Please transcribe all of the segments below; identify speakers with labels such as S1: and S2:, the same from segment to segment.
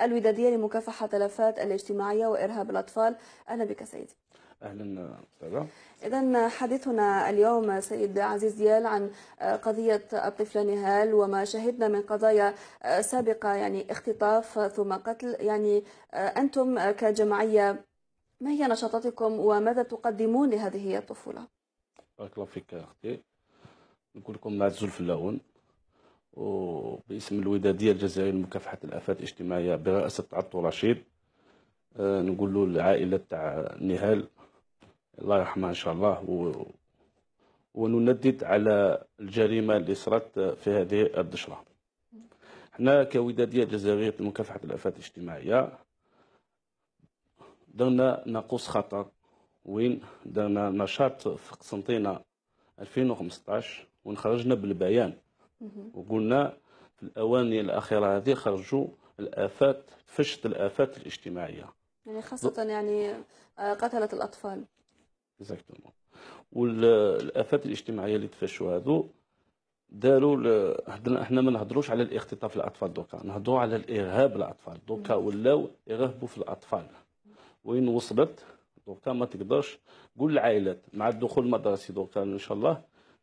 S1: الودادية لمكافحة التلفات الاجتماعية وإرهاب الأطفال أهلا بك سيدي
S2: اهلا استاذه
S1: اذا حديثنا اليوم سيد عزيز ديال عن آه، قضيه الطفله نهال وما شهدنا من قضايا آه، سابقه يعني اختطاف ثم قتل يعني آه، انتم كجمعيه ما هي نشاطاتكم وماذا تقدمون لهذه الطفوله؟
S2: بارك الله فيك اختي نقول لكم مع الزلف اللون باسم الودادية الجزائرية لمكافحة الآفات الاجتماعية برئاسة عبد رشيد آه، نقول له العائلة تاع نهال الله يرحمها إن شاء الله و... ونندد على الجريمة اللي صرات في هذه الدشرة احنا كودادية جزائرية لمكافحة الآفات الاجتماعية درنا ناقوس خطر وين درنا نشاط في قسنطينة 2015 ونخرجنا بالبيان وقلنا في الاواني الاخيره هذه خرجوا الافات فشت الافات الاجتماعيه يعني خاصه
S1: يعني آه، قتلت الاطفال
S2: اكزاكتومون والافات الاجتماعيه اللي تفشوا هذو داروا ل... احنا ما نهضروش على الاختطاف الاطفال دوكا نهضروا على الارهاب الاطفال دوكا ولاو يرهبوا في الاطفال وين وصلت دوكا ما تقدرش قول العائلات مع الدخول المدرسي دوكا ان شاء الله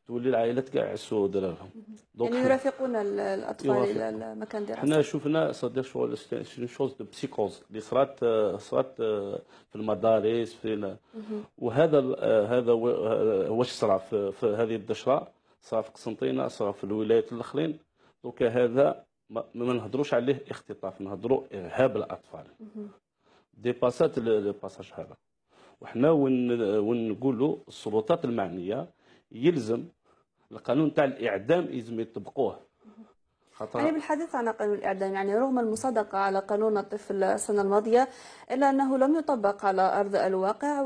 S2: تولي العائلات كاع يعسوا درارهم يعني دونك يعني
S1: يرافقون الاطفال الى المكان دراسه حنا
S2: شفنا صدر شغل شوز دو بسيكوز اللي صرات صرات في المدارس في وهذا هذا واش صرا في, في هذه الدشره صرا في قسنطينه صرا في الولايات الاخرين دونك هذا ما نهضروش عليه اختطاف نهضروا ارهاب الاطفال ديباسات الباساج هذا وحنا ونقولوا السلطات المعنيه يلزم القانون تاع الاعدام يلزم يطبقوه خطأ. يعني
S1: بالحديث عن قانون الإعدام يعني رغم المصادقة على قانون الطفل السنة الماضية إلا أنه لم يطبق على أرض الواقع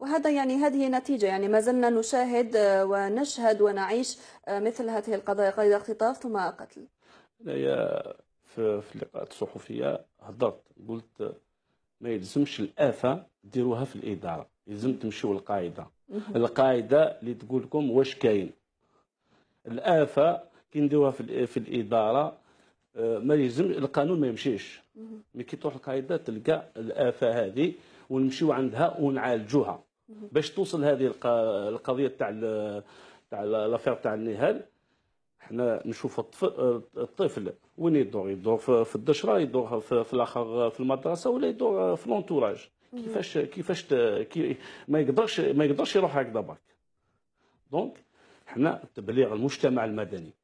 S1: وهذا يعني هذه نتيجة يعني ما زلنا نشاهد آه، ونشهد ونعيش آه، مثل هذه القضايا قيد اختطاف ثم قتل
S2: يا في, اللقاءات الصحفية هضرت قلت ما يلزمش الآفة ديروها في الإدارة يلزم تمشيو للقاعدة القاعدة اللي تقول لكم واش كاين الافه كنديروها في, في الاداره آه، ما يلزم القانون ما يمشيش ملي كي تروح القاعده تلقى الافه هذه ونمشيو عندها ونعالجوها باش توصل هذه القضيه تاع تاع لافير تاع النهال حنا نشوف الطفل وين يدور يدور في الدشره يدور في الاخر في المدرسه ولا يدور في لونتوراج كيفاش كيفاش ما يقدرش ما يقدرش يروح هكذا باك دونك احنا تبليغ المجتمع المدني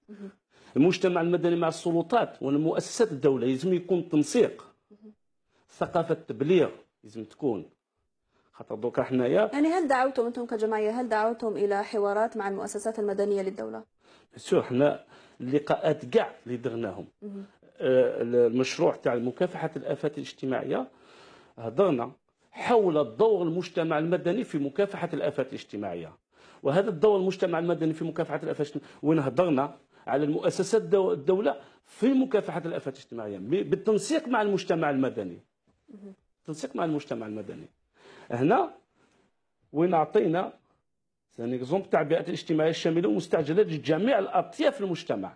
S2: المجتمع المدني مع السلطات والمؤسسات الدولة لازم يكون تنسيق ثقافة التبليغ لازم تكون خاطر دوكا حنايا يعني
S1: هل دعوتم انتم كجمعيه هل دعوتم الى حوارات مع المؤسسات المدنيه للدوله؟
S2: سور حنا اللقاءات كاع اللي درناهم آه المشروع تاع مكافحه الافات الاجتماعيه هضرنا حول دور المجتمع المدني في مكافحه الافات الاجتماعيه وهذا الدور المجتمع المدني في مكافحه الافات وين هضرنا على المؤسسات الدوله في مكافحه الافات الاجتماعيه بالتنسيق مع المجتمع المدني تنسيق مع المجتمع المدني هنا وين عطينا ان تعبئه تاع البيئات الاجتماعيه الشامله ومستعجله لجميع الاطياف المجتمع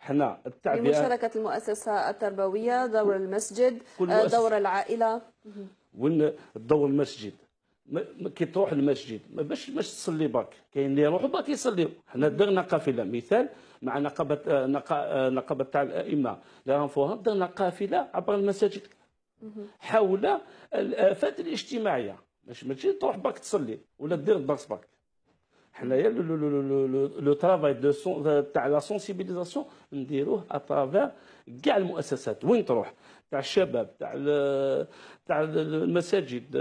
S2: حنا التعبئه بمشاركه
S1: المؤسسه التربويه دور المسجد دور العائله
S2: وين دور المسجد كي تروح المسجد ما باش باش تصلي باك كاين اللي يروحوا باك يصليو حنا درنا قافله مثال مع نقابه آه، آه، نقابه تاع الائمه راهم فوها درنا قافله عبر المساجد حول الافات آه، الاجتماعيه مش ماشي تروح باك تصلي ولا دير الدرس باك حنايا لو ترافاي دو تاع لا سونسيبيليزاسيون نديروه اترافير كاع المؤسسات وين تروح تاع الشباب تاع تاع المساجد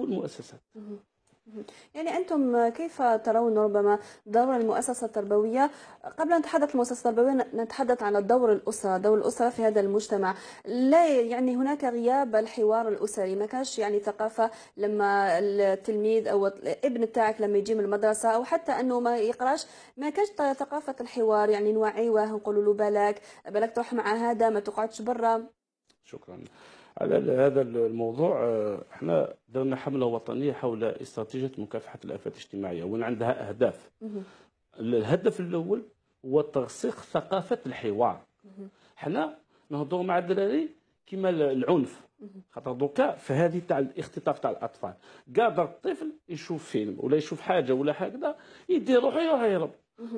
S2: كل مؤسسات
S1: يعني أنتم كيف ترون ربما دور المؤسسة التربوية قبل أن نتحدث المؤسسة التربوية نتحدث عن دور الأسرة دور الأسرة في هذا المجتمع لا يعني هناك غياب الحوار الأسري ما كانش يعني ثقافة لما التلميذ أو ابن تاعك لما يجي من المدرسة أو حتى أنه ما يقراش ما كانش ثقافة الحوار يعني نوعيوه ونقول له بالك بالك تروح مع هذا ما تقعدش برا
S2: شكرا على هذا الموضوع آه، احنا درنا حمله وطنيه حول استراتيجيه مكافحه الافات الاجتماعيه وين عندها اهداف الهدف الاول هو ترسيخ ثقافه الحوار حنا نهضروا مع الدراري كما العنف خاطر دوكا في هذه تاع الاختطاف تاع الاطفال قادر الطفل يشوف فيلم ولا يشوف حاجه ولا هكذا يدير روحه يهرب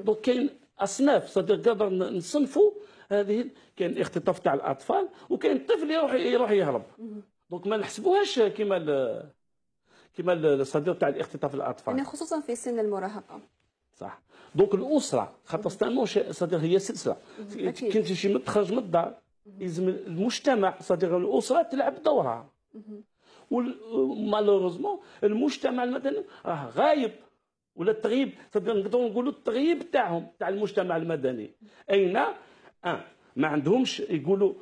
S2: دوك كاين اصناف صديق قادر نصنفوا هذه كان الاختطاف تاع الاطفال وكان الطفل يروح يروح يهرب دونك ما نحسبوهاش كما كما الصديق تاع الاختطاف الاطفال يعني
S1: خصوصا في سن المراهقه
S2: صح دونك الاسره خاطر ستانمون صديق هي سلسله كنت شي متخرج من الدار لازم المجتمع صديق الاسره تلعب دورها ومالوروزمون المجتمع المدني راه غايب ولا التغييب نقدروا نقولوا التغييب تاعهم تاع المجتمع المدني اين ان آه، ما عندهمش يقولوا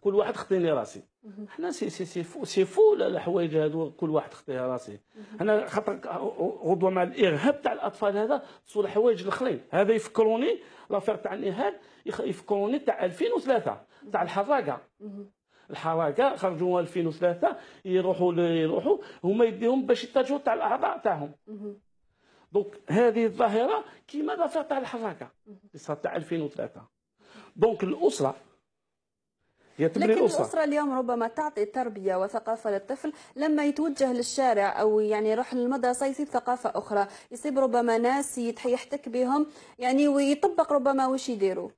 S2: كل واحد خطيني راسي حنا سي سي سي فو سي فو الحوايج هادو كل واحد خطيها راسي انا خاطر غدوه مع الارهاب تاع الاطفال هذا تصور حوايج الاخرين هذا يفكروني لافير تاع الارهاب يفكروني تاع 2003 تاع الحراقه الحراقه خرجوا 2003 يروحوا يروحوا هما يديهم باش يتاجروا تاع الاعضاء تاعهم دونك هذه الظاهره كيما لافير تاع الحراقه تاع 2003 دونك الاسره يعتبر لكن الأسرة. الأسرة
S1: اليوم ربما تعطي تربية وثقافة للطفل لما يتوجه للشارع أو يعني يروح للمدرسة يصيب ثقافة أخرى يصيب ربما ناس يحتك بهم يعني ويطبق ربما واش يديروا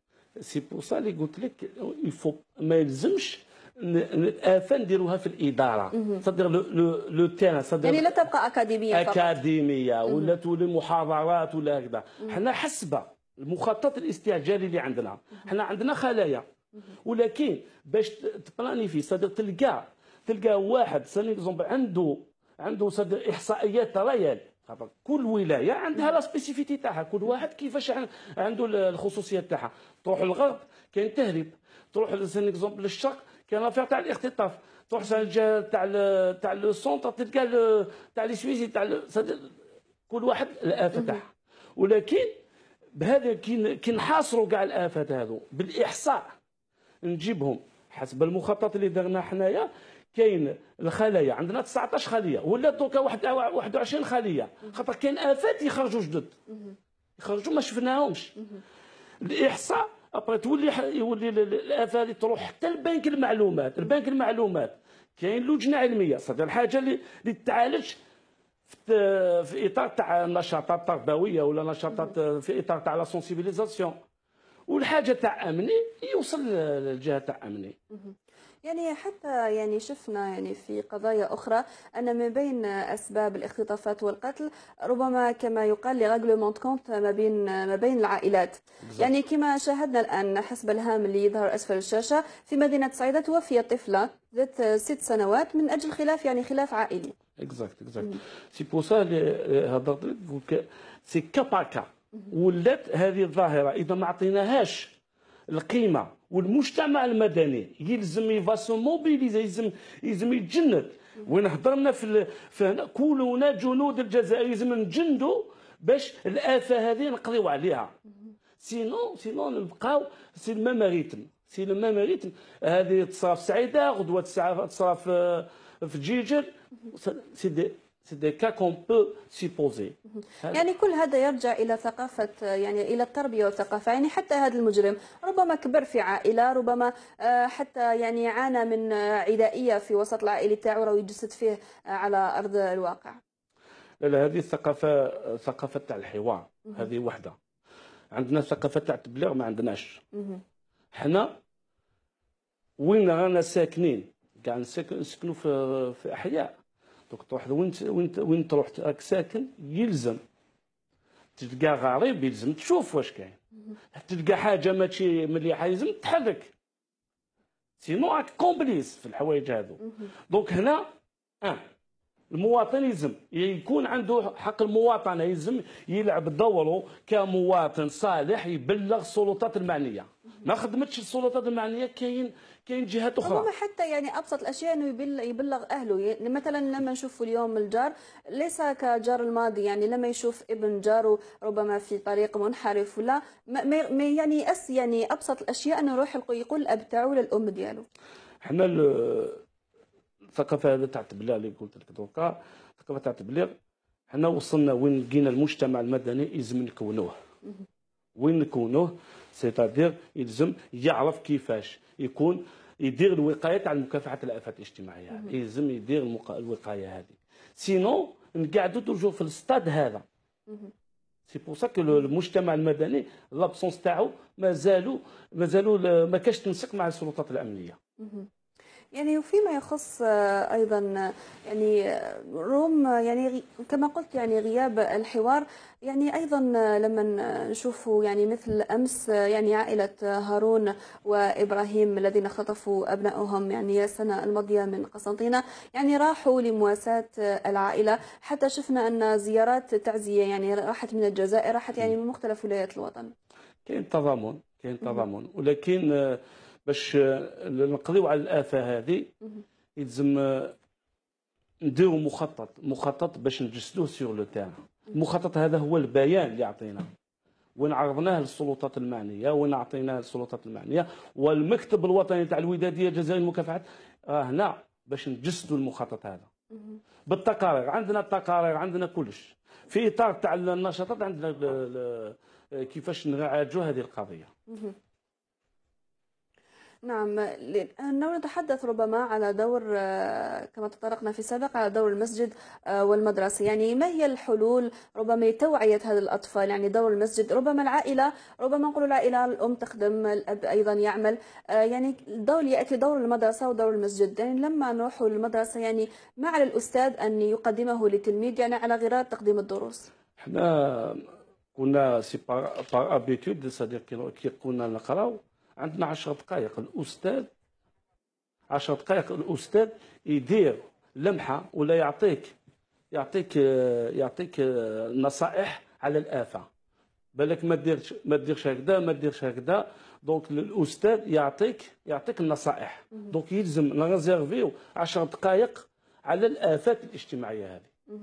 S2: سي بو سا اللي قلت لك يفو ما يلزمش الافه نديروها في الاداره صدر لو تيران صدر يعني لا
S1: تبقى اكاديميه فقط.
S2: اكاديميه ولا تولي محاضرات ولا هكذا حنا حسبه المخطط الاستعجالي اللي عندنا حنا عندنا خلايا ولكن باش تبلانيفي صدر تلقى تلقى واحد سان عنده عنده صدر احصائيات ريال كل ولايه عندها لا سبيسيفيتي تاعها كل واحد كيفاش عنده الخصوصيه تاعها تروح للغرب كاين تهريب تروح سان اكزومبل للشرق كاين لافير تاع الاختطاف تروح تاع تاع لو سونتر تلقى تاع لي سويزي تاع كل واحد الافه تاعها ولكن بهذا كي نحاصروا كاع الافات هذو بالاحصاء نجيبهم حسب المخطط اللي درنا حنايا كاين الخلايا عندنا 19 خليه ولا دوكا 21 خليه خاطر كاين افات يخرجوا جدد يخرجوا ما شفناهمش الاحصاء ابري تولي يولي الافات تروح حتى لبنك المعلومات البنك المعلومات كاين لجنه علميه صدر الحاجه اللي تعالج في اطار تاع نشاطات تربويه ولا نشاطات في اطار تاع لا سونسيبيليزاسيون والحاجه تاع امني يوصل للجهه تاع امني
S1: يعني حتى يعني شفنا يعني في قضايا أخرى أن من بين أسباب الاختطافات والقتل ربما كما يقال لغلومونت كونت ما بين ما بين العائلات بالزبط. يعني كما شاهدنا الآن حسب الهام اللي يظهر أسفل الشاشة في مدينة صعيدة توفيت طفلة ذات ست سنوات من أجل خلاف يعني خلاف عائلي
S2: اكزاكت اكزاكت سي بو سا هضرت لك سي كا با كا ولات هذه الظاهرة إذا ما عطيناهاش القيمه والمجتمع المدني يلزم يفاسو موبيليزا يلزم يلزم يتجند وين هضرنا في فهنا كلنا جنود الجزائر يلزم نجندوا باش الافه هذه نقضيو عليها سينو سينو نبقاو سي ريتم سي ريتم هذه تصرف سعيده غدوه تصرف في جيجل سيدي سي كا كون بو سيبوزي يعني
S1: كل هذا يرجع الى ثقافه يعني الى التربيه والثقافه يعني حتى هذا المجرم ربما كبر في عائله ربما آه، حتى يعني عانى من آه، عدائيه في وسط العائله تاعو راهو يجسد فيه آه، على ارض الواقع
S2: لا لا هذه الثقافه ثقافه تاع الحوار هذه وحده عندنا ثقافه تاع التبليغ ما عندناش حنا وين رانا ساكنين كاع نسكنوا في احياء دوك تروح وين وين وين تروح راك ساكن يلزم تلقى غريب يلزم تشوف واش كاين تلقى حاجه ماشي مليحه يلزم تحرك سينو راك كومبليس في الحوايج هذو دونك هنا اه المواطن يلزم يكون عنده حق المواطنه يلزم يلعب دوره كمواطن صالح يبلغ السلطات المعنيه ما خدمتش السلطات المعنيه كاين كاين جهات اخرى ربما
S1: حتى يعني ابسط الاشياء انه يبلغ اهله مثلا لما نشوف اليوم الجار ليس كجار الماضي يعني لما يشوف ابن جاره ربما في طريق منحرف ولا ما يعني أس يعني ابسط الاشياء انه يروح يقول الاب تاعو للام ديالو
S2: حنا الثقافه هذا تاع التبليغ اللي قلت لك دوكا الثقافه تاع التبليغ حنا وصلنا وين لقينا المجتمع المدني يلزم نكونوه وين نكونوه سيتادير يلزم يعرف كيفاش يكون يدير الوقايه تاع مكافحه الافات الاجتماعيه يلزم يدير المقا... الوقايه هذه سينو نقعدوا توجور في الستاد هذا سي بور سا المجتمع المدني لابسونس تاعو مازالو مازالو ما كاش تنسق مع السلطات الامنيه
S1: يعني وفيما يخص آه، ايضا آه، يعني آه، روم يعني كما قلت يعني غياب الحوار يعني ايضا لما نشوف يعني مثل امس يعني عائله هارون وابراهيم الذين خطفوا ابنائهم يعني السنه الماضيه من قسنطينه يعني راحوا لمواساه العائله حتى شفنا ان زيارات تعزيه يعني راحت من الجزائر راحت يعني من مختلف ولايات الوطن
S2: كاين تضامن كاين تضامن ولكن باش نقضيو على الافه هذه يلزم نديرو مخطط مخطط باش نجسدوه سيغ لو تيران المخطط هذا هو البيان اللي عطيناه وين عرضناه للسلطات المعنيه وين عطيناه للسلطات المعنيه والمكتب الوطني تاع الوداديه الجزائريه المكافحات راه هنا باش نجسدوا المخطط هذا بالتقارير عندنا التقارير عندنا كلش في اطار تاع النشاطات عندنا كيفاش نعالجوا هذه القضيه
S1: نعم نتحدث ربما على دور آه، كما تطرقنا في السابق على دور المسجد آه، والمدرسة يعني ما هي الحلول ربما توعية هذا الأطفال يعني دور المسجد ربما العائلة ربما نقول العائلة الأم تخدم الأب أيضا يعمل آه، يعني دور يأتي دور المدرسة ودور المسجد يعني لما نروح للمدرسة يعني ما على الأستاذ أن يقدمه للتلميذ يعني على غرار تقديم الدروس
S2: احنا كنا سي بار ابيتود صديق كي كنا نقراو عندنا 10 دقائق الاستاذ 10 دقائق الاستاذ يدير لمحه ولا يعطيك يعطيك يعطيك نصائح على الافه بالك ما ديرش ما ديرش هكذا ما ديرش هكذا دونك الاستاذ يعطيك يعطيك النصائح دونك يلزم نريزيرفيو 10 دقائق على الافات الاجتماعيه هذه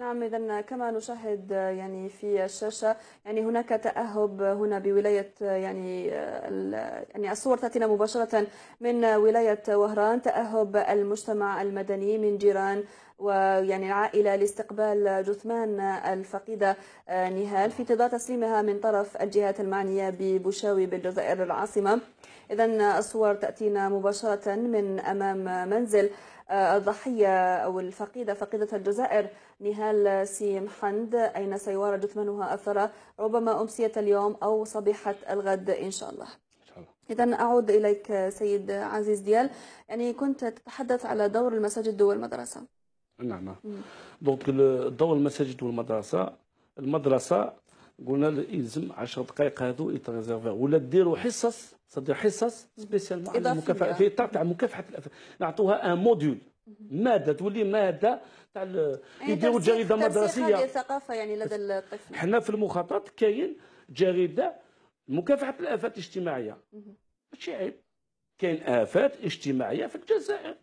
S1: نعم اذا كما نشاهد يعني في الشاشه يعني هناك تاهب هنا بولايه يعني يعني الصور تاتينا مباشره من ولايه وهران تاهب المجتمع المدني من جيران ويعني العائلة لاستقبال جثمان الفقيدة آه، نهال في انتظار تسليمها من طرف الجهات المعنية ببوشاوي بالجزائر العاصمة إذا الصور تأتينا مباشرة من أمام منزل آه، الضحية أو الفقيدة فقيدة الجزائر نهال سيم حند أين سيوارى جثمانها أثر ربما أمسية اليوم أو صبيحة الغد إن شاء الله إذا أعود إليك سيد عزيز ديال يعني كنت تتحدث على دور المساجد والمدرسة
S2: نعم دونك دور المساجد والمدرسة المدرسة قلنا يلزم 10 دقائق هذو يتريزيرفي ولا ديروا حصص صدر حصص سبيسيال في تاع مكافحه نعطوها ان موديول ماده تولي ماده تاع إيه، يديروا جريده مدرسيه
S1: ثقافه يعني لدى الطفل
S2: حنا في المخطط كاين جريده مكافحه الافات الاجتماعيه ماشي عيب كاين افات اجتماعيه في الجزائر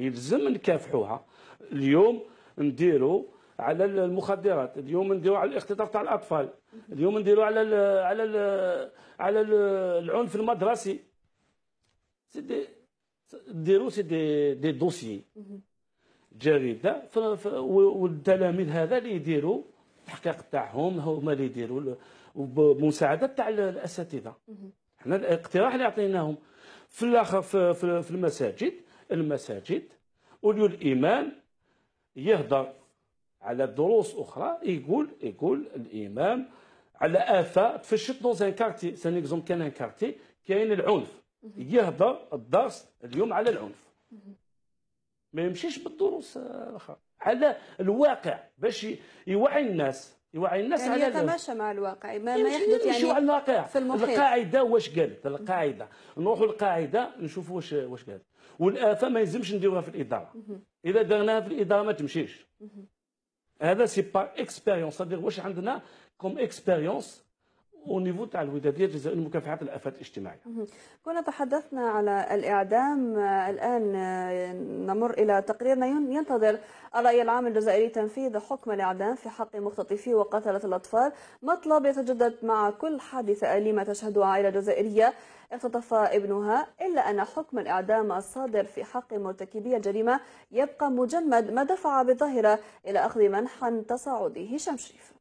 S2: يلزم نكافحوها اليوم نديروا على المخدرات اليوم نديروا على الاختطاف تاع الاطفال اليوم نديروا على الـ على الـ على العنف المدرسي سيدي ديروا سي دي, دي دوسيي جريده والتلاميذ هذا اللي يديروا التحقيق تاعهم هما اللي يديروا بمساعده تاع الاساتذه حنا الاقتراح اللي عطيناهم في الاخر في, في, في المساجد المساجد ولي الايمان يهضر على دروس اخرى يقول يقول الامام على افه تفشت دون ان كارتي سان اكزومبل كان ان كارتي كاين العنف يهضر الدرس اليوم على العنف ما يمشيش بالدروس آه، الاخرى على الواقع باش يوعي الناس يوعي الناس يعني على يتماشى
S1: مع الواقع ما, ما
S2: يحدث يعني على الواقع في المحيط القاعده واش قالت القاعده نروحوا القاعده نشوفوا واش واش قالت والافه ما يلزمش نديروها في الاداره اذا درناها في الاداره ما تمشيش هذا سي با اكسبيريونس هذا واش عندنا كوم اكسبيريونس ونيفو تاع الوداديه الجزائريه لمكافحه الافات الاجتماعيه.
S1: كنا تحدثنا على الاعدام آه، الان آه، نمر الى تقريرنا ينتظر الراي العام الجزائري تنفيذ حكم الاعدام في حق مختطفي وقتله الاطفال، مطلب يتجدد مع كل حادثه اليمه تشهدها عائله جزائريه اختطف ابنها الا ان حكم الاعدام الصادر في حق مرتكبي الجريمه يبقى مجمد ما دفع بالظاهره الى اخذ منحا تصاعدي هشام شريف.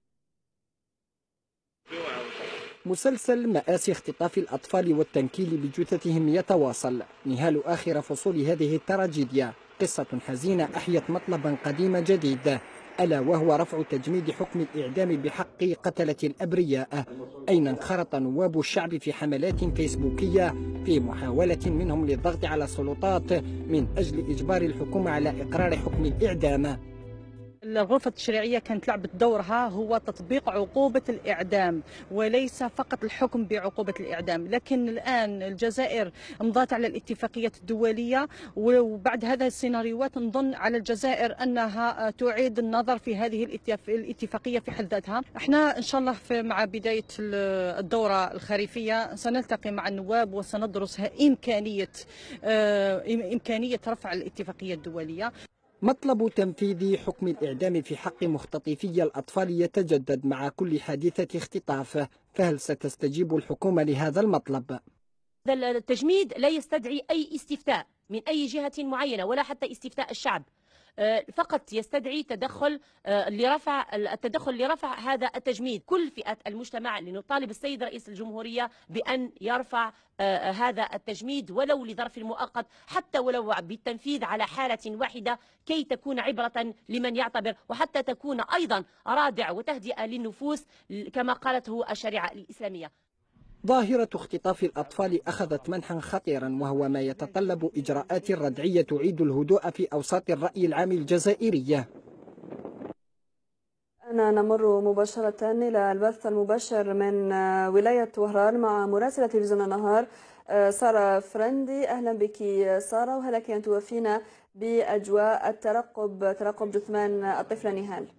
S3: مسلسل مآسي اختطاف الأطفال والتنكيل بجثثهم يتواصل نهال آخر فصول هذه التراجيديا قصة حزينة أحيت مطلبا قديما جديدا ألا وهو رفع تجميد حكم الإعدام بحق قتلة الأبرياء أين انخرط نواب الشعب في حملات فيسبوكية في محاولة منهم للضغط على السلطات من أجل إجبار الحكومة على إقرار حكم الإعدام
S1: الغرفة التشريعية كانت لعبت دورها هو تطبيق عقوبة الإعدام وليس فقط الحكم بعقوبة الإعدام لكن الآن الجزائر مضات على الاتفاقية الدولية وبعد هذا السيناريوهات نظن على الجزائر أنها تعيد النظر في هذه الاتفاقية في حد ذاتها احنا إن شاء الله مع بداية الدورة الخريفية سنلتقي مع النواب وسندرس إمكانية
S3: آه، إمكانية رفع الاتفاقية الدولية مطلب تنفيذ حكم الإعدام في حق مختطفي الأطفال يتجدد مع كل حادثة اختطاف فهل ستستجيب الحكومة لهذا المطلب؟
S1: التجميد لا يستدعي أي استفتاء من أي جهة معينة ولا حتى استفتاء الشعب آه، فقط يستدعي تدخل آه، لرفع التدخل لرفع هذا التجميد كل فئات المجتمع لنطالب السيد رئيس الجمهورية بأن يرفع آه، هذا التجميد ولو لظرف مؤقت حتى ولو بالتنفيذ على حالة واحدة كي تكون عبرة لمن يعتبر وحتى تكون أيضا رادع وتهدئة للنفوس كما قالته الشريعة الإسلامية
S3: ظاهرة اختطاف الأطفال أخذت منحا خطيرا وهو ما يتطلب إجراءات ردعية تعيد الهدوء في أوساط الرأي العام الجزائرية
S1: أنا نمر مباشرة إلى البث المباشر من ولاية وهران مع مراسلة تلفزيون النهار سارة فرندي أهلا بك سارة وهلا كانت توفينا بأجواء الترقب ترقب جثمان الطفلة نهال